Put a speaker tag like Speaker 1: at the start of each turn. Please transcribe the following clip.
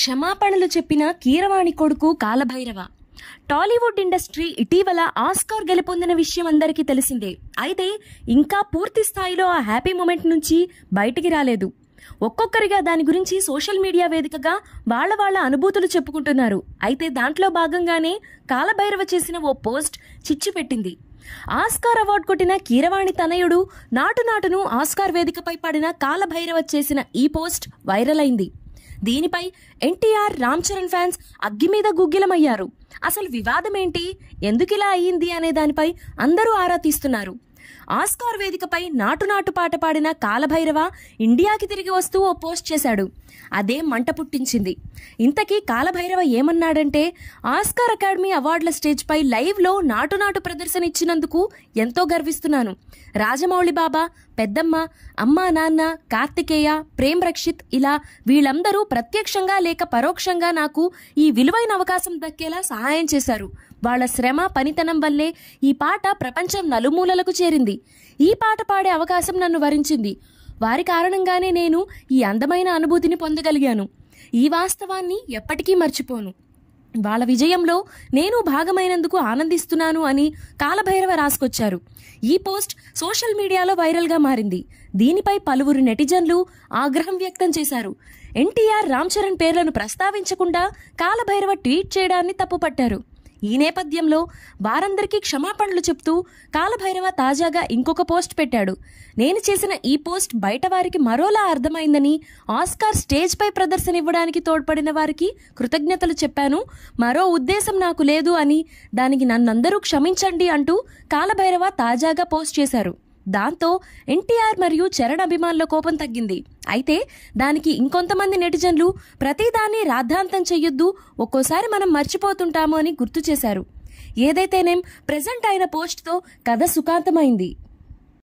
Speaker 1: క్షమాపణలు చెప్పిన కీరవాణి కొడుకు కాలభైరవ టాలీవుడ్ ఇండస్ట్రీ ఇటీవల ఆస్కార్ గెలుపొందిన విషయం అందరికీ తెలిసిందే అయితే ఇంకా పూర్తి స్థాయిలో ఆ హ్యాపీ మూమెంట్ నుంచి బయటికి రాలేదు ఒక్కొక్కరిగా దాని గురించి సోషల్ మీడియా వేదికగా వాళ్ళ వాళ్ళ అనుభూతులు చెప్పుకుంటున్నారు అయితే దాంట్లో భాగంగానే కాలభైరవ చేసిన ఓ పోస్ట్ చిచ్చు పెట్టింది ఆస్కార్ అవార్డు కొట్టిన కీరవాణి తనయుడు నాటు నాటును ఆస్కార్ వేదికపై పడిన కాలభైరవ చేసిన ఈ పోస్ట్ వైరల్ అయింది దీనిపై ఎన్టీఆర్ రామ్ చరణ్ ఫ్యాన్స్ అగ్గి మీద గుగ్గిలమయ్యారు అసలు వివాదం ఏంటి ఇలా అయ్యింది అనే దానిపై అందరూ ఆరా తీస్తున్నారు ఆస్కార్ వేదికపై నాటునాటు పాట పాడిన కాలభైరవ ఇండియాకి తిరిగి వస్తూ ఓ పోస్ట్ చేశాడు అదే మంట పుట్టించింది ఇంతకీ కాలభైరవ ఏమన్నాడంటే ఆస్కార్ అకాడమీ అవార్డుల స్టేజ్పై లైవ్లో లో నాటునాటు ప్రదర్శన ఇచ్చినందుకు ఎంతో గర్విస్తున్నాను రాజమౌళి బాబా పెద్దమ్మ అమ్మ నాన్న కార్తికేయ ప్రేమ్ రక్షిత్ ఇలా వీళ్ళందరూ ప్రత్యక్షంగా లేక పరోక్షంగా నాకు ఈ విలువైన అవకాశం దక్కేలా సహాయం చేశారు వాళ్ళ శ్రమ పనితనం వల్లే ఈ పాట ప్రపంచం నలుమూలలకు చేరి చేరింది ఈ పాట పాడే అవకాశం నన్ను వరించింది వారి కారణంగానే నేను ఈ అందమైన అనుభూతిని పొందగలిగాను ఈ వాస్తవాన్ని ఎప్పటికీ మర్చిపోను వాళ్ళ విజయంలో నేను భాగమైనందుకు ఆనందిస్తున్నాను అని కాలభైరవ రాసుకొచ్చారు ఈ పోస్ట్ సోషల్ మీడియాలో వైరల్గా మారింది దీనిపై పలువురు నెటిజన్లు ఆగ్రహం వ్యక్తం చేశారు ఎన్టీఆర్ రామ్ చరణ్ పేర్లను ప్రస్తావించకుండా కాలభైరవ ట్వీట్ చేయడాన్ని తప్పుపట్టారు ఈ నేపథ్యంలో వారందరికీ క్షమాపణలు చెప్తూ కాలభైరవ తాజాగా ఇంకొక పోస్ట్ పెట్టాడు నేను చేసిన ఈ పోస్ట్ బయట వారికి మరోలా అర్థమైందని ఆస్కార్ స్టేజ్పై ప్రదర్శన ఇవ్వడానికి తోడ్పడిన వారికి కృతజ్ఞతలు చెప్పాను మరో ఉద్దేశం నాకు లేదు అని దానికి నన్నందరూ క్షమించండి అంటూ కాలభైరవ తాజాగా పోస్ట్ చేశారు దాంతో ఎన్టీఆర్ మరియు చరణ్ అభిమానుల కోపం తగ్గింది అయితే దానికి ఇంకొంతమంది నెటిజన్లు ప్రతిదాన్ని రాద్ధాంతం చెయ్యొద్దు ఒక్కోసారి మనం మర్చిపోతుంటాము అని గుర్తు చేశారు ఏదైతేనేం ప్రజెంట్ అయిన పోస్ట్తో కథ సుఖాంతమైంది